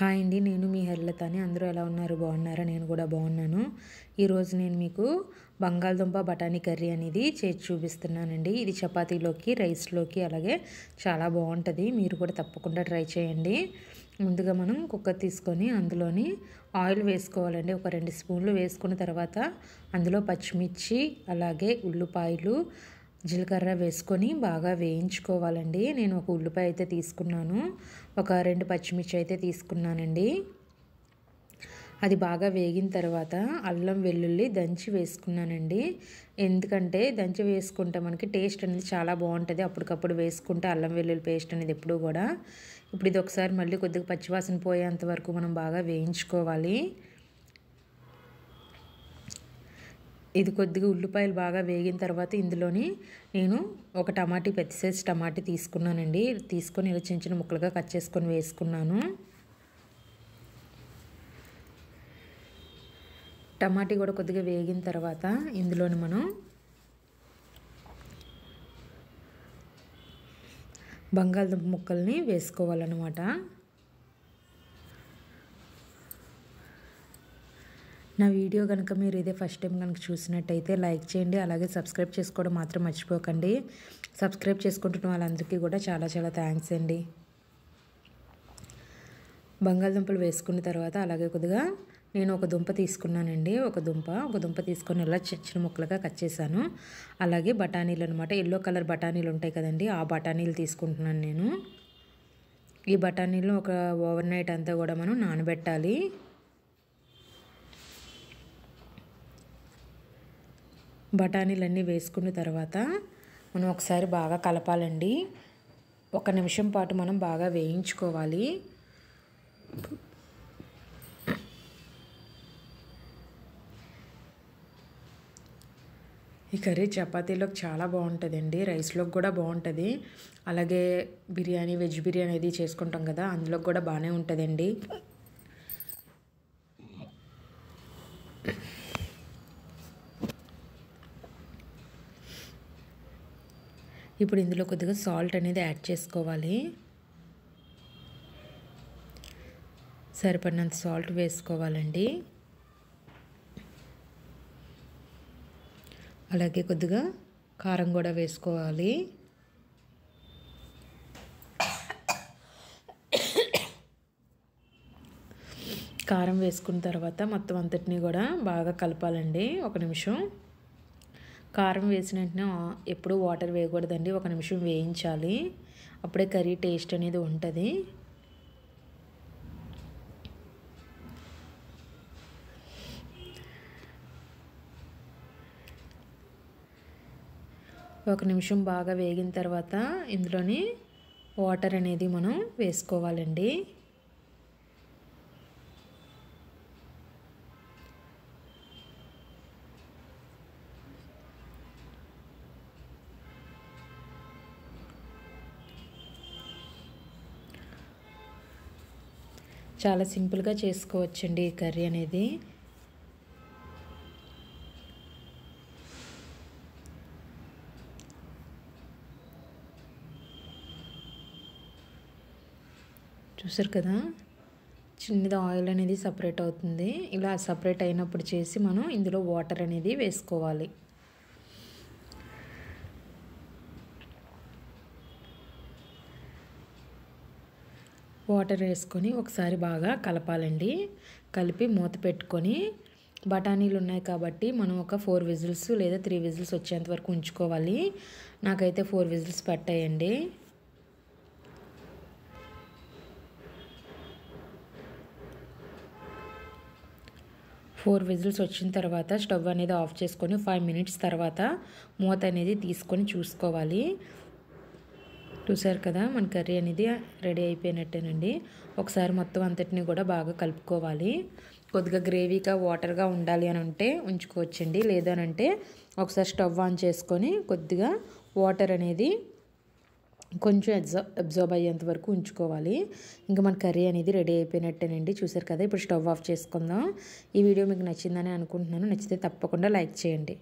hi అండి నేను మీ అని అందరూ ఎలా ఉన్నారు బాగున్నారా నేను కూడా బాగున్నాను ఈరోజు నేను మీకు బంగాళదుంప బఠానీ కర్రీ అనేది చేసి చూపిస్తున్నానండి ఇది చపాతీలోకి రైస్లోకి అలాగే చాలా బాగుంటుంది మీరు కూడా తప్పకుండా ట్రై చేయండి ముందుగా మనం కుక్కర్ తీసుకొని అందులోని ఆయిల్ వేసుకోవాలండి ఒక రెండు స్పూన్లు వేసుకున్న తర్వాత అందులో పచ్చిమిర్చి అలాగే ఉల్లిపాయలు జీలకర్ర వేసుకొని బాగా వేయించుకోవాలండి నేను ఒక ఉల్లిపాయ అయితే తీసుకున్నాను ఒక రెండు పచ్చిమిర్చి అయితే తీసుకున్నానండి అది బాగా వేగిన తర్వాత అల్లం వెల్లుల్లి దంచి వేసుకున్నానండి ఎందుకంటే దంచి వేసుకుంటే మనకి టేస్ట్ అనేది చాలా బాగుంటుంది అప్పటికప్పుడు వేసుకుంటే అల్లం వెల్లుల్లి పేస్ట్ అనేది ఎప్పుడూ కూడా ఇప్పుడు ఇది ఒకసారి మళ్ళీ కొద్దిగా పచ్చివాసన పోయేంత వరకు మనం బాగా వేయించుకోవాలి ఇది కొద్దిగా ఉల్లిపాయలు బాగా వేగిన తర్వాత ఇందులోని నేను ఒక టమాటీ పెద్ద సైజ్ టమాటీ తీసుకున్నానండి తీసుకొని ఇలా చిన్న చిన్న ముక్కలుగా కట్ చేసుకొని వేసుకున్నాను టమాటీ కూడా కొద్దిగా వేగిన తర్వాత ఇందులోని మనం బంగాళదుంప ముక్కల్ని వేసుకోవాలన్నమాట నా వీడియో కనుక మీరు ఇదే ఫస్ట్ టైం కనుక చూసినట్టయితే లైక్ చేయండి అలాగే సబ్స్క్రైబ్ చేసుకోవడం మాత్రం మర్చిపోకండి సబ్స్క్రైబ్ చేసుకుంటున్న వాళ్ళందరికీ కూడా చాలా చాలా థ్యాంక్స్ అండి బంగాళదుంపలు వేసుకున్న తర్వాత అలాగే కొద్దిగా నేను ఒక దుంప తీసుకున్నానండి ఒక దుంప ఒక దుంప తీసుకొని ఇలా చిన్న ముక్కలుగా కట్ చేశాను అలాగే బఠానీలు అనమాట ఎల్లో కలర్ బఠానీలు ఉంటాయి కదండి ఆ బఠానీలు తీసుకుంటున్నాను నేను ఈ బఠానీలు ఒక ఓవర్ నైట్ అంతా కూడా మనం నానబెట్టాలి బఠానీలన్నీ వేసుకున్న తర్వాత మనం ఒకసారి బాగా కలపాలండి ఒక నిమిషం పాటు మనం బాగా వేయించుకోవాలి ఈ కర్రీ చపాతీలోకి చాలా బాగుంటుందండి రైస్లోకి కూడా బాగుంటుంది అలాగే బిర్యానీ వెజ్ బిర్యానీ అది చేసుకుంటాం కదా అందులోకి కూడా బాగానే ఉంటుందండి ఇప్పుడు ఇందులో కొద్దిగా సాల్ట్ అనేది యాడ్ చేసుకోవాలి సరిపడినంత సాల్ట్ వేసుకోవాలండి అలాగే కొద్దిగా కారం కూడా వేసుకోవాలి కారం వేసుకున్న తర్వాత మొత్తం అంతటినీ కూడా బాగా కలపాలండి ఒక నిమిషం కారం వేసిన వెంటనే ఎప్పుడు వాటర్ వేయకూడదండి ఒక నిమిషం వేయించాలి అప్పుడే కర్రీ టేస్ట్ అనేది ఉంటుంది ఒక నిమిషం బాగా వేగిన తర్వాత ఇందులోని వాటర్ అనేది మనం వేసుకోవాలండి చాలా సింపుల్గా చేసుకోవచ్చండి ఈ కర్రీ అనేది చూసారు కదా చిన్నది ఆయిల్ అనేది సపరేట్ అవుతుంది ఇలా సపరేట్ అయినప్పుడు చేసి మనం ఇందులో వాటర్ అనేది వేసుకోవాలి వాటర్ వేసుకొని ఒకసారి బాగా కలపాలండి కలిపి మూత పెట్టుకొని బఠానీలు ఉన్నాయి కాబట్టి మనం ఒక ఫోర్ విజిల్స్ లేదా త్రీ విజిల్స్ వచ్చేంత వరకు ఉంచుకోవాలి నాకైతే ఫోర్ విజిల్స్ పట్టాయండి ఫోర్ విజిల్స్ వచ్చిన తర్వాత స్టవ్ అనేది ఆఫ్ చేసుకొని ఫైవ్ మినిట్స్ తర్వాత మూత అనేది తీసుకొని చూసుకోవాలి చూసారు కదా మన కర్రీ అనేది రెడీ అయిపోయినట్టేనండి ఒకసారి మొత్తం అంతటిని కూడా బాగా కలుపుకోవాలి కొద్దిగా గ్రేవీగా వాటర్గా ఉండాలి అని ఉంటే ఉంచుకోవచ్చండి లేదనంటే ఒకసారి స్టవ్ ఆన్ చేసుకొని కొద్దిగా వాటర్ అనేది కొంచెం అబ్జా అబ్జార్బ్ అయ్యేంత వరకు ఉంచుకోవాలి ఇంకా మన కర్రీ అనేది రెడీ అయిపోయినట్టేనండి చూసారు కదా ఇప్పుడు స్టవ్ ఆఫ్ చేసుకుందాం ఈ వీడియో మీకు నచ్చిందని అనుకుంటున్నాను నచ్చితే తప్పకుండా లైక్ చేయండి